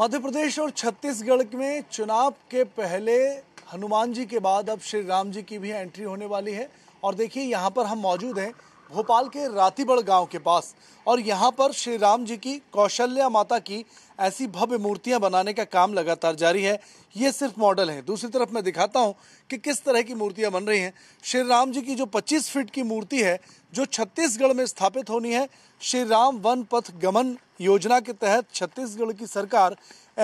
मध्य प्रदेश और छत्तीसगढ़ में चुनाव के पहले हनुमान जी के बाद अब श्री राम जी की भी एंट्री होने वाली है और देखिए यहाँ पर हम मौजूद हैं भोपाल के रातीबड़ गांव के पास और यहाँ पर श्री राम जी की कौशल्या माता की ऐसी भव्य मूर्तियां बनाने का काम लगातार जारी है ये सिर्फ मॉडल है दूसरी तरफ मैं दिखाता हूँ कि किस तरह की मूर्तियां बन रही हैं श्री राम जी की जो 25 फीट की मूर्ति है जो छत्तीसगढ़ में स्थापित होनी है श्री राम वन पथ गमन योजना के तहत छत्तीसगढ़ की सरकार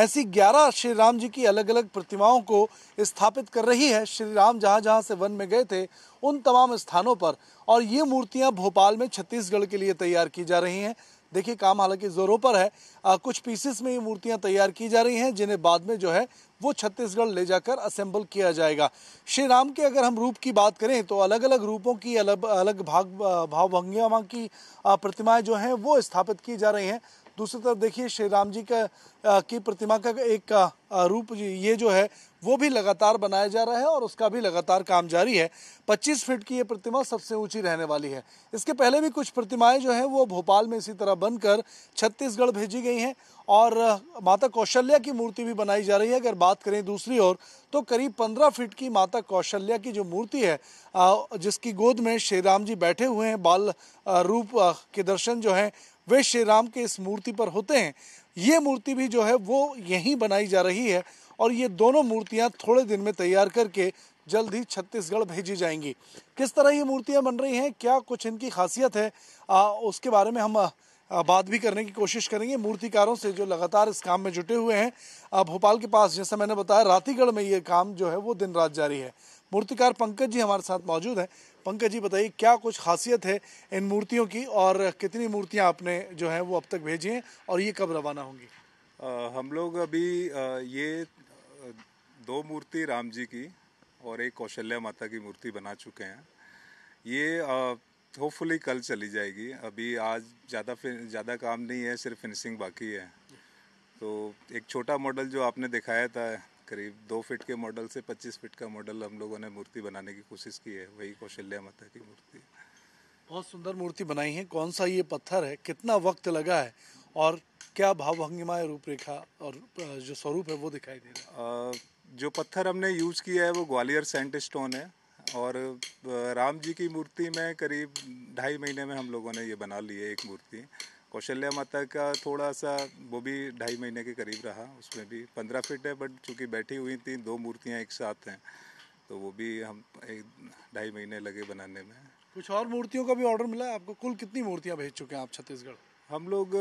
ऐसी 11 श्री राम जी की अलग अलग प्रतिमाओं को स्थापित कर रही है श्री राम जहाँ जहाँ से वन में गए थे उन तमाम स्थानों पर और ये मूर्तियाँ भोपाल में छत्तीसगढ़ के लिए तैयार की जा रही हैं देखिए काम हालांकि ज़ोरों पर है आ, कुछ पीसेस में ये मूर्तियां तैयार की जा रही हैं जिन्हें बाद में जो है वो छत्तीसगढ़ ले जाकर असेंबल किया जाएगा श्री राम के अगर हम रूप की बात करें तो अलग अलग रूपों की अलग अलग भाग भावभंगियामा की प्रतिमाएं जो हैं वो स्थापित की जा रही हैं दूसरी तरफ देखिए श्री राम जी का की प्रतिमा का एक रूप ये जो है वो भी लगातार बनाया जा रहा है और उसका भी लगातार काम जारी है 25 फीट की ये प्रतिमा सबसे ऊंची रहने वाली है इसके पहले भी कुछ प्रतिमाएं जो हैं वो भोपाल में इसी तरह बनकर छत्तीसगढ़ भेजी गई हैं और माता कौशल्या की मूर्ति भी बनाई जा रही है अगर बात करें दूसरी ओर तो करीब पंद्रह फीट की माता कौशल्या की जो मूर्ति है जिसकी गोद में श्री राम जी बैठे हुए हैं बाल रूप के दर्शन जो हैं वे श्री राम के इस मूर्ति पर होते हैं ये मूर्ति भी जो है वो यहीं बनाई जा रही है और ये दोनों मूर्तियाँ थोड़े दिन में तैयार करके जल्द ही छत्तीसगढ़ भेजी जाएंगी किस तरह ये मूर्तियां बन रही हैं क्या कुछ इनकी खासियत है आ, उसके बारे में हम बात भी करने की कोशिश करेंगे मूर्तिकारों से जो लगातार इस काम में जुटे हुए हैं भोपाल के पास जैसा मैंने बताया रातीगढ़ में ये काम जो है वो दिन रात जारी है मूर्तिकार पंकज जी हमारे साथ मौजूद हैं पंकज जी बताइए क्या कुछ खासियत है इन मूर्तियों की और कितनी मूर्तियाँ आपने जो है वो अब तक भेजी हैं और ये कब रवाना होंगी हम लोग अभी आ, ये दो मूर्ति राम जी की और एक कौशल्या माता की मूर्ति बना चुके हैं ये होपफुली कल चली जाएगी अभी आज ज़्यादा ज़्यादा काम नहीं है सिर्फ फिनिशिंग बाकी है तो एक छोटा मॉडल जो आपने दिखाया था करीब दो फीट के मॉडल से पच्चीस फीट का मॉडल हम लोगों ने मूर्ति बनाने की कोशिश की है वही कौशल्या माता की मूर्ति बहुत सुंदर मूर्ति बनाई है कौन सा ये पत्थर है कितना वक्त लगा है और क्या भावभंगिमा रूपरेखा और जो स्वरूप है वो दिखाई दे रहा है जो पत्थर हमने यूज किया है वो ग्वालियर सेंट स्टोन है और राम जी की मूर्ति में करीब ढाई महीने में हम लोगों ने ये बना ली है एक मूर्ति कौशल्या माता का थोड़ा सा वो भी ढाई महीने के करीब रहा उसमें भी पंद्रह फिट है बट चूँकि बैठी हुई थी दो मूर्तियाँ एक साथ हैं तो वो भी हम एक ढाई महीने लगे बनाने में कुछ और मूर्तियों का भी ऑर्डर मिला है आपको कुल कितनी मूर्तियाँ भेज चुके हैं आप छत्तीसगढ़ हम लोग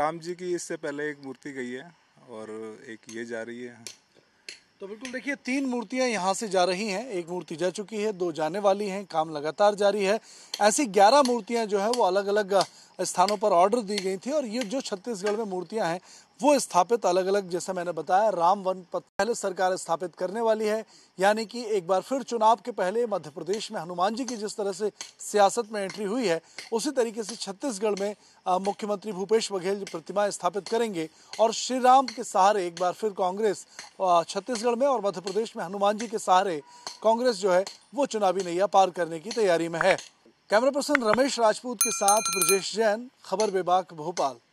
राम जी की इससे पहले एक मूर्ति गई है और एक ये जा रही है तो बिल्कुल देखिए तीन मूर्तियां यहाँ से जा रही हैं एक मूर्ति जा चुकी है दो जाने वाली हैं काम लगातार जारी है ऐसी ग्यारह मूर्तियां जो है वो अलग अलग स्थानों पर ऑर्डर दी गई थी और ये जो छत्तीसगढ़ में मूर्तियां हैं वो स्थापित अलग अलग जैसे मैंने बताया राम वन पथ पहले सरकार स्थापित करने वाली है यानी कि एक बार फिर चुनाव के पहले मध्य प्रदेश में हनुमान जी की जिस तरह से सियासत में एंट्री हुई है उसी तरीके से छत्तीसगढ़ में मुख्यमंत्री भूपेश बघेल प्रतिमा स्थापित करेंगे और श्री राम के सहारे एक बार फिर कांग्रेस छत्तीसगढ़ में और मध्य प्रदेश में हनुमान जी के सहारे कांग्रेस जो है वो चुनावी नैया पार करने की तैयारी में है कैमरा पर्सन रमेश राजपूत के साथ ब्रजेश जैन खबर विभाग भोपाल